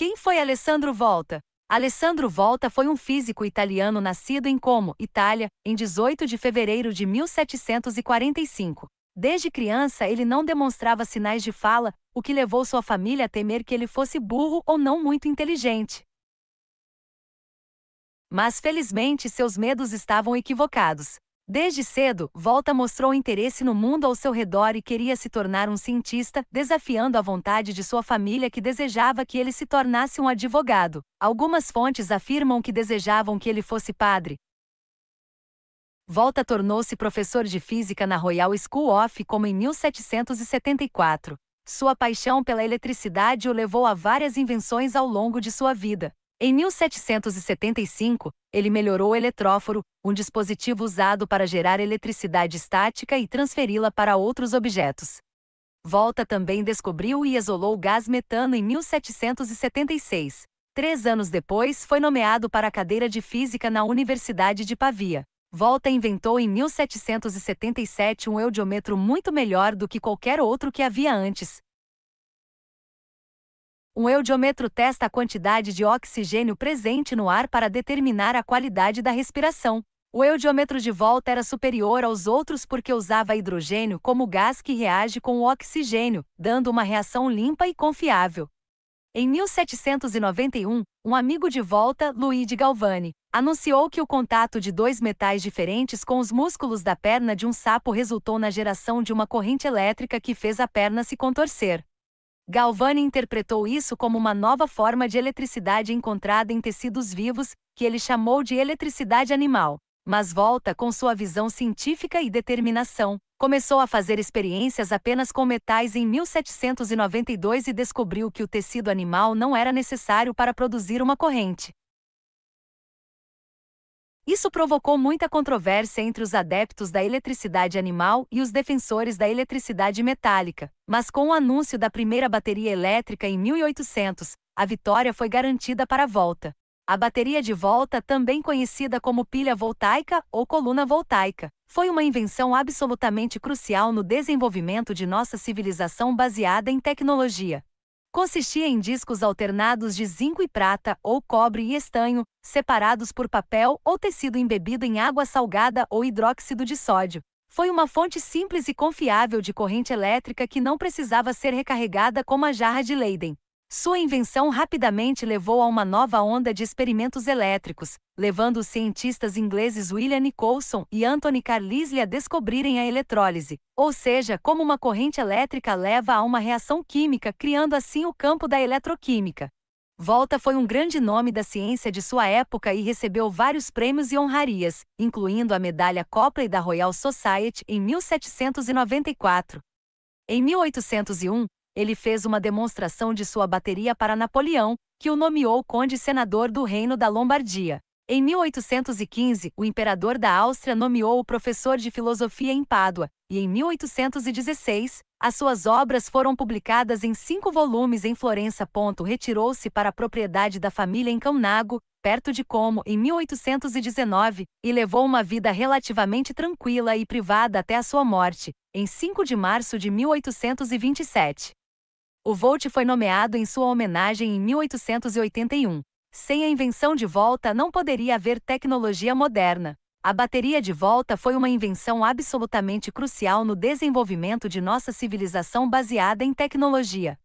Quem foi Alessandro Volta? Alessandro Volta foi um físico italiano nascido em Como, Itália, em 18 de fevereiro de 1745. Desde criança, ele não demonstrava sinais de fala, o que levou sua família a temer que ele fosse burro ou não muito inteligente. Mas felizmente seus medos estavam equivocados. Desde cedo, Volta mostrou interesse no mundo ao seu redor e queria se tornar um cientista, desafiando a vontade de sua família que desejava que ele se tornasse um advogado. Algumas fontes afirmam que desejavam que ele fosse padre, Volta tornou-se professor de física na Royal School of como em 1774. Sua paixão pela eletricidade o levou a várias invenções ao longo de sua vida. Em 1775, ele melhorou o eletróforo, um dispositivo usado para gerar eletricidade estática e transferi-la para outros objetos. Volta também descobriu e isolou o gás metano em 1776. Três anos depois, foi nomeado para a cadeira de física na Universidade de Pavia. Volta inventou em 1777 um eudiômetro muito melhor do que qualquer outro que havia antes, um eudiômetro testa a quantidade de oxigênio presente no ar para determinar a qualidade da respiração. O eudiômetro de volta era superior aos outros porque usava hidrogênio como gás que reage com o oxigênio, dando uma reação limpa e confiável. Em 1791, um amigo de volta, Luigi Galvani, anunciou que o contato de dois metais diferentes com os músculos da perna de um sapo resultou na geração de uma corrente elétrica que fez a perna se contorcer. Galvani interpretou isso como uma nova forma de eletricidade encontrada em tecidos vivos, que ele chamou de eletricidade animal. Mas volta com sua visão científica e determinação. Começou a fazer experiências apenas com metais em 1792 e descobriu que o tecido animal não era necessário para produzir uma corrente. Isso provocou muita controvérsia entre os adeptos da eletricidade animal e os defensores da eletricidade metálica, mas com o anúncio da primeira bateria elétrica em 1800, a vitória foi garantida para a volta. A bateria de volta, também conhecida como pilha voltaica ou coluna voltaica, foi uma invenção absolutamente crucial no desenvolvimento de nossa civilização baseada em tecnologia. Consistia em discos alternados de zinco e prata ou cobre e estanho, separados por papel ou tecido embebido em água salgada ou hidróxido de sódio. Foi uma fonte simples e confiável de corrente elétrica que não precisava ser recarregada como a jarra de Leyden. Sua invenção rapidamente levou a uma nova onda de experimentos elétricos, levando os cientistas ingleses William Nicholson e Anthony Carlisle a descobrirem a eletrólise, ou seja, como uma corrente elétrica leva a uma reação química, criando assim o campo da eletroquímica. Volta foi um grande nome da ciência de sua época e recebeu vários prêmios e honrarias, incluindo a medalha Copley da Royal Society em 1794. Em 1801, ele fez uma demonstração de sua bateria para Napoleão, que o nomeou conde senador do Reino da Lombardia. Em 1815, o imperador da Áustria nomeou o professor de filosofia em Pádua, e em 1816, as suas obras foram publicadas em cinco volumes em Florença. Retirou-se para a propriedade da família em Camnago, perto de Como, em 1819, e levou uma vida relativamente tranquila e privada até a sua morte, em 5 de março de 1827. O Volt foi nomeado em sua homenagem em 1881. Sem a invenção de volta não poderia haver tecnologia moderna. A bateria de volta foi uma invenção absolutamente crucial no desenvolvimento de nossa civilização baseada em tecnologia.